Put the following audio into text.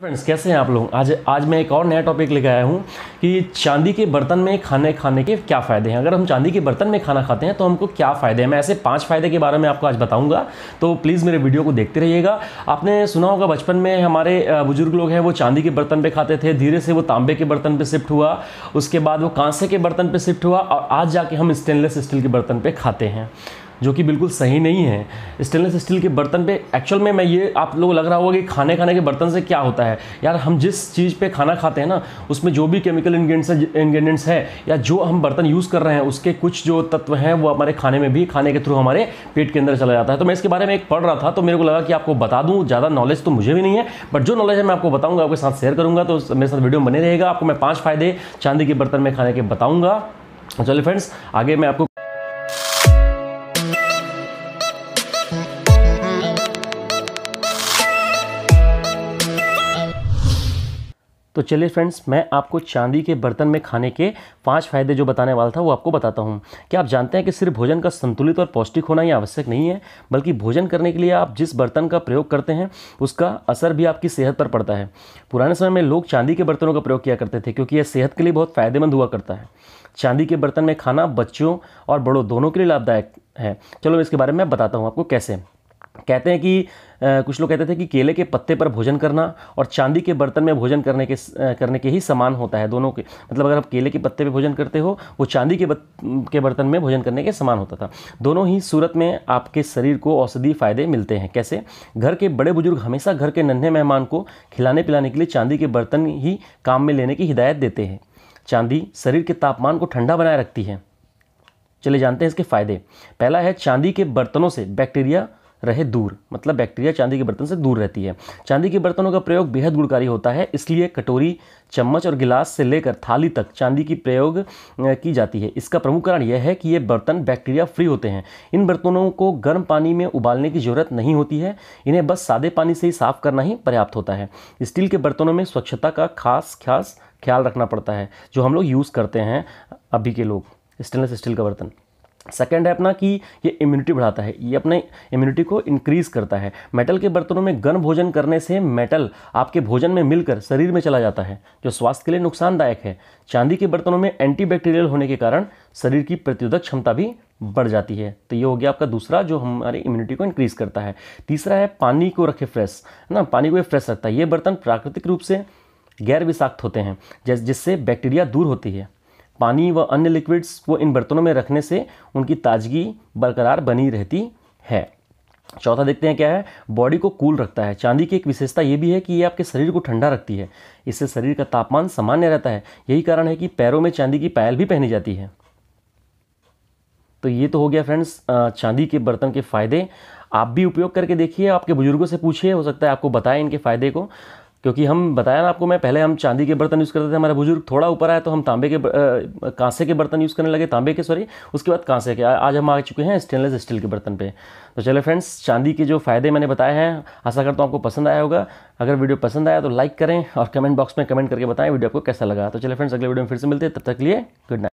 friends कैसे हैं आप लोग आज आज मैं एक और नया टॉपिक लेकर आया हूँ कि चांदी के बर्तन में खाने खाने के क्या फ़ायदे हैं अगर हम चांदी के बर्तन में खाना खाते हैं तो हमको क्या फ़ायदे हैं मैं ऐसे पांच फ़ायदे के बारे में आपको आज बताऊंगा तो प्लीज़ मेरे वीडियो को देखते रहिएगा आपने सुना होगा बचपन में हमारे बुजुर्ग लोग हैं वो चांदी के बर्तन पर खाते थे धीरे से वो तांबे के बर्तन पर शिफ्ट हुआ उसके बाद वो कांसे के बर्तन पर शिफ्ट हुआ और आज जाके हम स्टेनलेस स्टील के बर्तन पर खाते हैं जो कि बिल्कुल सही नहीं है स्टेनलेस स्टील के बर्तन पे एक्चुअल में मैं ये आप लोग लग रहा होगा कि खाने खाने के बर्तन से क्या होता है यार हम जिस चीज़ पे खाना खाते हैं ना उसमें जो भी केमिकल इन्ग्रीडियंट्स इन्ग्रीडियंट्स है या जो हम बर्तन यूज़ कर रहे हैं उसके कुछ जो तत्व हैं वो हमारे खाने में भी खाने के थ्रू हमारे पेट के अंदर चला जाता है तो मैं इसके बारे में एक पढ़ रहा था तो मेरे को लगा कि आपको बता दूँ ज़्यादा नॉलेज तो मुझे भी नहीं है बट जो नॉलेज है मैं आपको बताऊँगा आपके साथ शेयर करूँगा तो मेरे साथ वीडियो बने रहेगा आपको मैं पाँच फ़ायदे चांदी के बर्तन में खाने के बताऊँगा तो चलिए फ्रेंड्स आगे मैं आपको तो चलिए फ्रेंड्स मैं आपको चांदी के बर्तन में खाने के पाँच फायदे जो बताने वाला था वो आपको बताता हूँ क्या आप जानते हैं कि सिर्फ भोजन का संतुलित और पौष्टिक होना ही आवश्यक नहीं है बल्कि भोजन करने के लिए आप जिस बर्तन का प्रयोग करते हैं उसका असर भी आपकी सेहत पर पड़ता है पुराने समय में लोग चांदी के बर्तनों का प्रयोग किया करते थे क्योंकि यह सेहत के लिए बहुत फ़ायदेमंद हुआ करता है चांदी के बर्तन में खाना बच्चों और बड़ों दोनों के लिए लाभदायक है चलो इसके बारे में बताता हूँ आपको कैसे कहते हैं कि कुछ लोग कहते थे कि केले के पत्ते पर भोजन करना और चांदी के बर्तन में भोजन करने के करने के ही समान होता है दोनों के मतलब अगर आप केले के पत्ते पर भोजन करते हो वो चांदी के बत, के बर्तन में भोजन करने के समान होता था दोनों ही सूरत में आपके शरीर को औषधि फ़ायदे मिलते हैं कैसे घर के बड़े बुजुर्ग हमेशा घर के नन्हे मेहमान को खिलाने पिलाने के लिए चांदी के बर्तन ही काम में लेने की हिदायत देते हैं चांदी शरीर के तापमान को ठंडा बनाए रखती है चले जानते हैं इसके फ़ायदे पहला है चांदी के बर्तनों से बैक्टीरिया रहे दूर मतलब बैक्टीरिया चांदी के बर्तन से दूर रहती है चांदी के बर्तनों का प्रयोग बेहद गुणकारी होता है इसलिए कटोरी चम्मच और गिलास से लेकर थाली तक चांदी की प्रयोग की जाती है इसका प्रमुख कारण यह है कि ये बर्तन बैक्टीरिया फ्री होते हैं इन बर्तनों को गर्म पानी में उबालने की ज़रूरत नहीं होती है इन्हें बस सादे पानी से ही साफ़ करना ही पर्याप्त होता है स्टील के बर्तनों में स्वच्छता का खास खास ख्याल रखना पड़ता है जो हम लोग यूज़ करते हैं अभी के लोग स्टेनलेस स्टील का बर्तन सेकेंड है अपना कि ये इम्यूनिटी बढ़ाता है ये अपने इम्यूनिटी को इंक्रीज़ करता है मेटल के बर्तनों में गन भोजन करने से मेटल आपके भोजन में मिलकर शरीर में चला जाता है जो स्वास्थ्य के लिए नुकसानदायक है चांदी के बर्तनों में एंटीबैक्टीरियल होने के कारण शरीर की प्रतिरोधक क्षमता भी बढ़ जाती है तो ये हो गया आपका दूसरा जो हमारी इम्यूनिटी को इंक्रीज़ करता है तीसरा है पानी को रखे फ्रेश है ना पानी को ये फ्रेश रखता है ये बर्तन प्राकृतिक रूप से गैर विषाक्त होते हैं जिससे बैक्टीरिया दूर होती है पानी व अन्य लिक्विड्स को इन बर्तनों में रखने से उनकी ताजगी बरकरार बनी रहती है चौथा देखते हैं क्या है बॉडी को कूल रखता है चांदी की एक विशेषता ये भी है कि ये आपके शरीर को ठंडा रखती है इससे शरीर का तापमान सामान्य रहता है यही कारण है कि पैरों में चांदी की पायल भी पहनी जाती है तो ये तो हो गया फ्रेंड्स चांदी के बर्तन के फ़ायदे आप भी उपयोग करके देखिए आपके बुजुर्गों से पूछिए हो सकता है आपको बताएं इनके फ़ायदे को क्योंकि हम बताया ना आपको मैं पहले हम चांदी के बर्तन यूज़ करते थे हमारे बुजुर्ग थोड़ा ऊपर आए तो हम तांबे के कांसे के बर्तन यूज़ करने लगे तांबे के सॉरी उसके बाद कांसे के आज हम आ चुके हैं स्टेनलेस स्टील के बर्तन पे तो चले फ्रेंड्स चांदी के जो फ़ायदे मैंने बताए हैं आशा करता हूँ आपको पसंद आया होगा अगर वीडियो पसंद आया तो लाइक करें और कमेंट बॉक्स में कमेंट करके बताएं वीडियो आपको कैसा लगा तो चले फ्रेंड्स अगले वीडियो में फिर से मिलते हैं तब तक लिए गुड नाइट